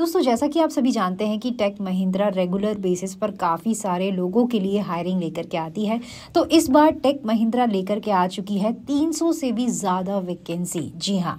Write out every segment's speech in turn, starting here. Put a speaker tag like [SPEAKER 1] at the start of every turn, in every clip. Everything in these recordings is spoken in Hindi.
[SPEAKER 1] दोस्तों जैसा कि आप सभी जानते हैं कि टेक महिंद्रा रेगुलर बेसिस पर काफ़ी सारे लोगों के लिए हायरिंग लेकर के आती है तो इस बार टेक महिंद्रा लेकर के आ चुकी है 300 से भी ज़्यादा वैकेंसी जी हाँ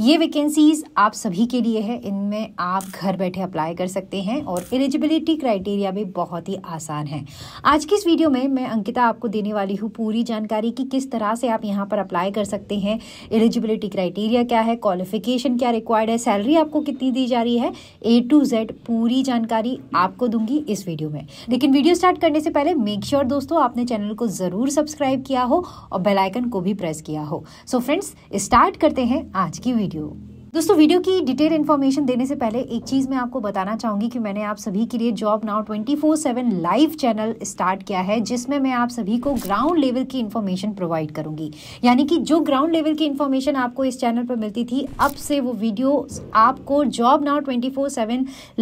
[SPEAKER 1] ये वैकेंसीज आप सभी के लिए है इनमें आप घर बैठे अप्लाई कर सकते हैं और एलिजिबिलिटी क्राइटेरिया भी बहुत ही आसान है आज की इस वीडियो में मैं अंकिता आपको देने वाली हूँ पूरी जानकारी कि किस तरह से आप यहाँ पर अप्लाई कर सकते हैं एलिजिबिलिटी क्राइटेरिया क्या है क्वालिफिकेशन क्या रिक्वायर्ड है सैलरी आपको कितनी दी जा रही है ए टू जेड पूरी जानकारी आपको दूंगी इस वीडियो में लेकिन वीडियो स्टार्ट करने से पहले मेक श्योर sure दोस्तों आपने चैनल को ज़रूर सब्सक्राइब किया हो और बेलाइकन को भी प्रेस किया हो सो so फ्रेंड्स स्टार्ट करते हैं आज की वीडियो दोस्तों वीडियो की डिटेल इन्फॉर्मेशन देने से पहले एक चीज़ मैं आपको बताना चाहूँगी कि मैंने आप सभी के लिए job now 24/7 live channel start किया है जिसमें मैं आप सभी को ग्राउंड लेवल की इन्फॉर्मेशन प्रोवाइड करूँगी यानी कि जो ग्राउंड लेवल की इन्फॉर्मेशन आपको इस चैनल पर मिलती थी अब से वो वीडियो आपको जॉब नाउ ट्वेंटी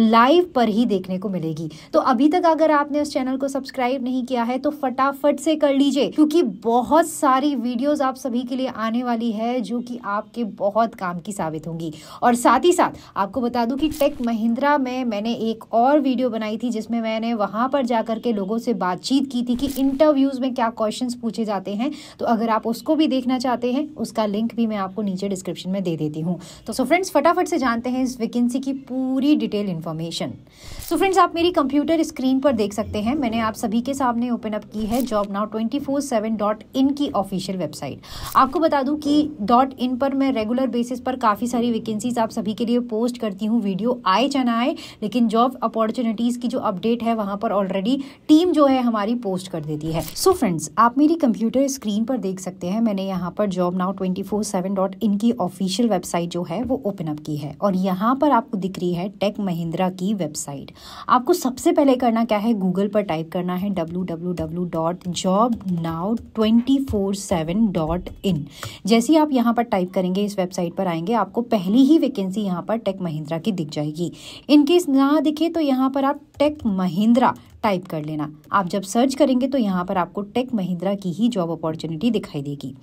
[SPEAKER 1] लाइव पर ही देखने को मिलेगी तो अभी तक अगर आपने उस चैनल को सब्सक्राइब नहीं किया है तो फटाफट से कर लीजिए क्योंकि बहुत सारी वीडियोज़ आप सभी के लिए आने वाली है जो कि आपके बहुत काम की साबित होंगी होगी और साथ ही साथ आपको बता दूं कि टेक महिंद्रा में मैंने एक और वीडियो बनाई थी जिसमें मैंने वहां पर जाकर के लोगों से बातचीत की थी कि इंटरव्यूज़ में क्या क्वेश्चन पूछे जाते हैं तो अगर आप उसको भी देखना चाहते हैं उसका लिंक भी मैं आपको नीचे डिस्क्रिप्शन में दे देती हूँ तो सो फ्रेंड्स फटाफट से जानते हैं इस वैकेंसी की पूरी डिटेल इन्फॉर्मेशन सो फ्रेंड्स आप मेरी कंप्यूटर स्क्रीन पर देख सकते हैं मैंने आप सभी के सामने ओपन अप की है job now twenty four seven dot in की ऑफिशियल वेबसाइट आपको बता दूं कि डॉट इन पर मैं रेगुलर बेसिस पर काफ़ी सारी सारी वैकेंसीज आप सभी के लिए पोस्ट करती हूँ वीडियो आए चाहे आए लेकिन जॉब अपॉर्चुनिटीज़ की जो अपडेट है वहां पर ऑलरेडी टीम जो है हमारी पोस्ट कर देती है सो so फ्रेंड्स आप मेरी कंप्यूटर स्क्रीन पर देख सकते हैं मैंने यहाँ पर जॉब नाउ ट्वेंटी की ऑफिशियल वेबसाइट जो है वो ओपन अप की है और यहाँ पर आपको दिख रही है टेक महिंद्रा की वेबसाइट आपको सबसे पहले करना क्या है गूगल पर टाइप करना है डब्ल्यू जैसे ही आप यहाँ पर टाइप करेंगे इस वेबसाइट पर आएंगे आपको पहले पहली ही वैकेंसी यहाँ पर टेक महिंद्रा की दिख जाएगी इनकेस ना दिखे तो यहाँ पर आप टेक महिंद्रा टाइप कर लेना आप जब सर्च करेंगे तो यहाँ पर आपको टेक महिंद्रा की ही जॉब अपॉर्चुनिटी दिखाई देगी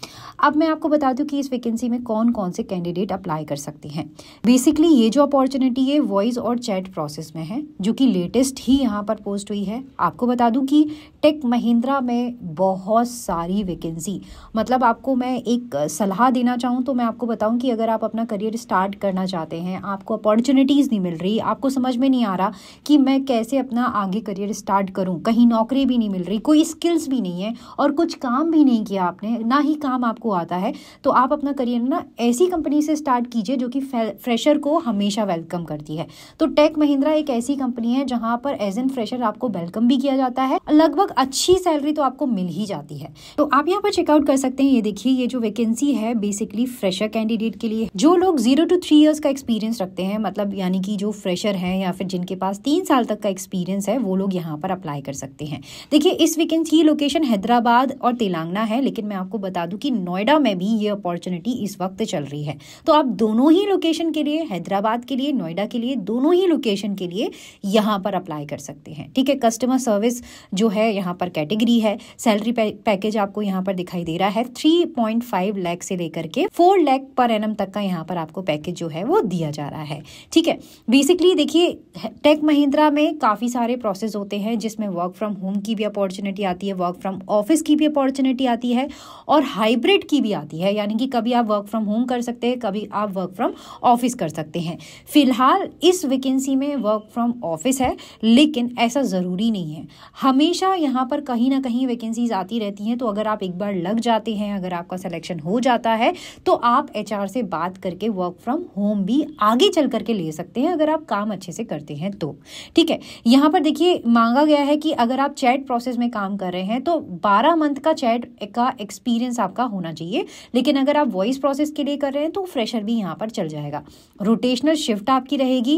[SPEAKER 1] अब मैं आपको बता दूं कि इस वैकेंसी में कौन कौन से कैंडिडेट अप्लाई कर सकते हैं बेसिकली ये जो अपॉर्चुनिटी है वॉइस और चैट प्रोसेस में है जो कि लेटेस्ट ही यहाँ पर पोस्ट हुई है आपको बता दूँ कि टेक महिंद्रा में बहुत सारी वैकेंसी मतलब आपको मैं एक सलाह देना चाहूँ तो मैं आपको बताऊँ कि अगर आप अपना करियर स्टार्ट करना चाहते हैं आपको अपॉर्चुनिटीज़ नहीं मिल रही आपको समझ में नहीं आ रहा कि मैं कैसे अपना आगे करियर स्टार्ट करूँ कहीं नौकरी भी नहीं मिल रही कोई स्किल्स भी नहीं है और कुछ काम भी नहीं किया आपने ना ही काम आपको आता है तो आप अपना करियर ना ऐसी कंपनी से स्टार्ट कीजिए जो कि फ्रेशर को हमेशा वेलकम करती है तो टेक महिंद्रा एक ऐसी कंपनी है जहां पर एज एन फ्रेशर आपको वेलकम भी किया जाता है लगभग अच्छी सैलरी तो आपको मिल ही जाती है तो आप यहाँ पर चेकआउट कर सकते हैं ये देखिए ये जो वैकेंसी है बेसिकली फ्रेशर कैंडिडेट के लिए जो लोग जीरो टू थ्री ईयर्स का एक्सपीरियंस रखते हैं मतलब यानी कि जो फ्रेशर है या फिर जिनके पास तीन साल तक का एक्सपीरियंस है वो लोग यहाँ यहाँ पर अप्लाई कर सकते हैं देखिए इस वीकेंड की लोकेशन हैदराबाद और तेलंगाना है लेकिन मैं आपको बता दूं कि नोएडा में भी ये अपॉर्चुनिटी इस वक्त चल रही है तो आप दोनों ही लोकेशन के लिए हैदराबाद के लिए नोएडा के लिए दोनों ही लोकेशन के लिए यहाँ पर अप्लाई कर सकते हैं ठीक है कस्टमर सर्विस जो है यहाँ पर कैटेगरी है सैलरी पैकेज आपको यहाँ पर दिखाई दे रहा है थ्री पॉइंट फाइव लैख से लेकर के फोर लैख पर एनम तक का यहाँ पर आपको पैकेज जो है वो दिया जा रहा है ठीक है बेसिकली देखिए टेक महिंद्रा में काफ़ी सारे प्रोसेस होते हैं है जिसमें वर्क फ्रॉम होम की भी अपॉर्चुनिटी आती है वर्क फ्रॉम ऑफिस की भी अपॉर्चुनिटी आती है और हाइब्रिड की भी आती है यानी कि कभी आप वर्क फ्रॉम होम कर सकते हैं कभी आप वर्क फ्रॉम ऑफिस कर सकते हैं फिलहाल इस वैकेंसी में वर्क फ्रॉम ऑफिस है लेकिन ऐसा ज़रूरी नहीं है हमेशा यहाँ पर कहीं ना कहीं वैकेंसीज आती रहती हैं तो अगर आप एक बार लग जाते हैं अगर आपका सिलेक्शन हो जाता है तो आप एच से बात करके वर्क फ्रॉम होम भी आगे चल करके ले सकते हैं अगर आप काम अच्छे से करते हैं तो ठीक है यहाँ पर देखिए मांगा मांगा गया है कि अगर आप चैट प्रोसेस में काम कर रहे हैं तो 12 मंथ का चैट का एक्सपीरियंस आपका होना चाहिए लेकिन अगर आप वॉइस प्रोसेस के लिए कर रहे हैं तो फ्रेशर भी यहाँ पर चल जाएगा रोटेशनल शिफ्ट आपकी रहेगी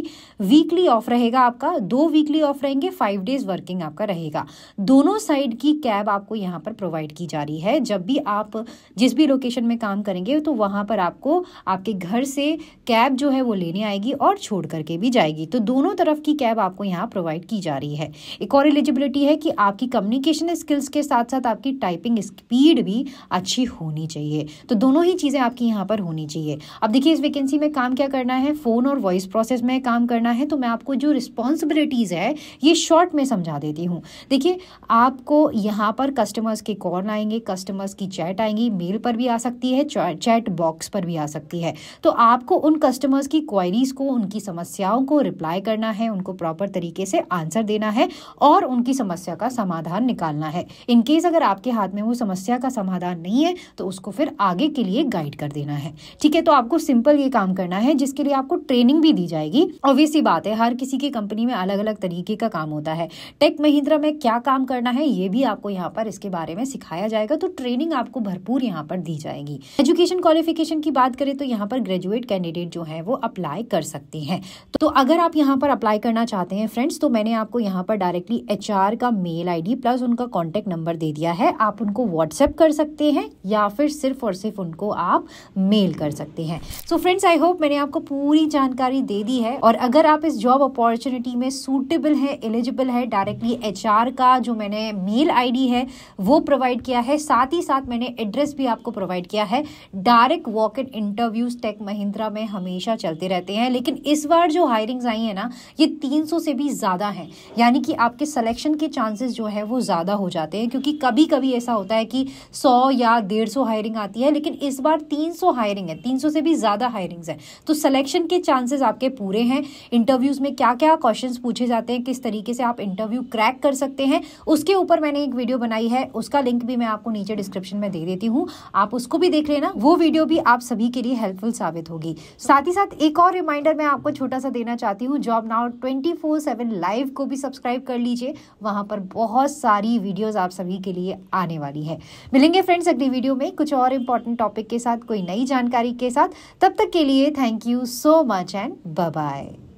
[SPEAKER 1] वीकली ऑफ रहेगा आपका दो वीकली ऑफ रहेंगे फाइव डेज वर्किंग आपका रहेगा दोनों साइड की कैब आपको यहाँ पर प्रोवाइड की जा रही है जब भी आप जिस भी लोकेशन में काम करेंगे तो वहाँ पर आपको आपके घर से कैब जो है वो लेने आएगी और छोड़ करके भी जाएगी तो दोनों तरफ की कैब आपको यहाँ प्रोवाइड की जा रही है एक और एलिजिबिलिटी है कि आपकी कम्युनिकेशन स्किल्स के साथ साथ आपकी टाइपिंग स्पीड भी अच्छी होनी चाहिए तो दोनों ही चीज़ें आपकी यहाँ पर होनी चाहिए अब देखिए इस वैकेंसी में काम क्या करना है फ़ोन और वॉइस प्रोसेस में काम करना है तो मैं आपको जो रिस्पॉन्सिबिलिटीज़ है ये शॉर्ट में समझा देती हूँ देखिए आपको यहाँ पर कस्टमर्स के कॉल आएंगे कस्टमर्स की चैट आएंगी मेल पर भी आ सकती है चैट बॉक्स पर भी आ सकती है तो आपको उन कस्टमर्स की क्वायरीज़ को उनकी समस्याओं को रिप्लाई करना है उनको प्रॉपर तरीके से आंसर देना है और उनकी समस्या का समाधान निकालना है इनकेस अगर आपके हाथ में वो समस्या का समाधान नहीं है तो उसको फिर आगे के लिए गाइड कर देना है ठीक है तो आपको सिंपल ये काम करना है जिसके लिए आपको ट्रेनिंग भी दी जाएगी ऑब्वियस ही बात है हर किसी की कंपनी में अलग अलग तरीके का काम होता है टेक महिंद्रा में क्या काम करना है ये भी आपको यहाँ पर इसके बारे में सिखाया जाएगा तो ट्रेनिंग आपको भरपूर यहाँ पर दी जाएगी एजुकेशन क्वालिफिकेशन की बात करें तो यहाँ पर ग्रेजुएट कैंडिडेट जो है वो अप्लाई कर सकती हैं तो अगर आप यहाँ पर अप्लाई करना चाहते हैं फ्रेंड्स तो मैंने आपको यहाँ पर डायरेक्ट डायरेक्टली एच का मेल आई प्लस उनका कॉन्टैक्ट नंबर दे दिया है आप उनको व्हाट्सएप कर सकते हैं या फिर सिर्फ और सिर्फ उनको आप मेल कर सकते हैं सो फ्रेंड्स आई होप मैंने आपको पूरी जानकारी दे दी है और अगर आप इस जॉब अपॉर्चुनिटी में सूटेबल है एलिजिबल है डायरेक्टली एच का जो मैंने मेल आई है वो प्रोवाइड किया है साथ ही साथ मैंने एड्रेस भी आपको प्रोवाइड किया है direct walk in interviews Tech Mahindra में हमेशा चलते रहते हैं लेकिन इस बार जो हायरिंग्स आई है ना ये 300 से भी ज़्यादा है यानी कि आप आपके सिलेक्शन के चांसेस जो है वो ज़्यादा हो जाते हैं क्योंकि कभी कभी ऐसा होता है कि सौ या डेढ़ सौ हायरिंग आती है लेकिन इस बार तीन सौ हायरिंग है तीन सौ से भी ज़्यादा हायरिंग्स हैं तो सलेक्शन के चांसेस आपके पूरे हैं इंटरव्यूज़ में क्या क्या क्वेश्चन पूछे जाते हैं किस तरीके से आप इंटरव्यू क्रैक कर सकते हैं उसके ऊपर मैंने एक वीडियो बनाई है उसका लिंक भी मैं आपको नीचे डिस्क्रिप्शन में दे देती हूँ आप उसको भी देख लेना वो वीडियो भी आप सभी के लिए हेल्पफुल साबित होगी साथ ही साथ एक और रिमाइंडर मैं आपको छोटा सा देना चाहती हूँ job now twenty four seven live को भी सब्सक्राइब कर लीजिए वहाँ पर बहुत सारी वीडियोस आप सभी के लिए आने वाली है मिलेंगे फ्रेंड्स अगली वीडियो में कुछ और इंपॉर्टेंट टॉपिक के साथ कोई नई जानकारी के साथ तब तक के लिए thank you so much and bye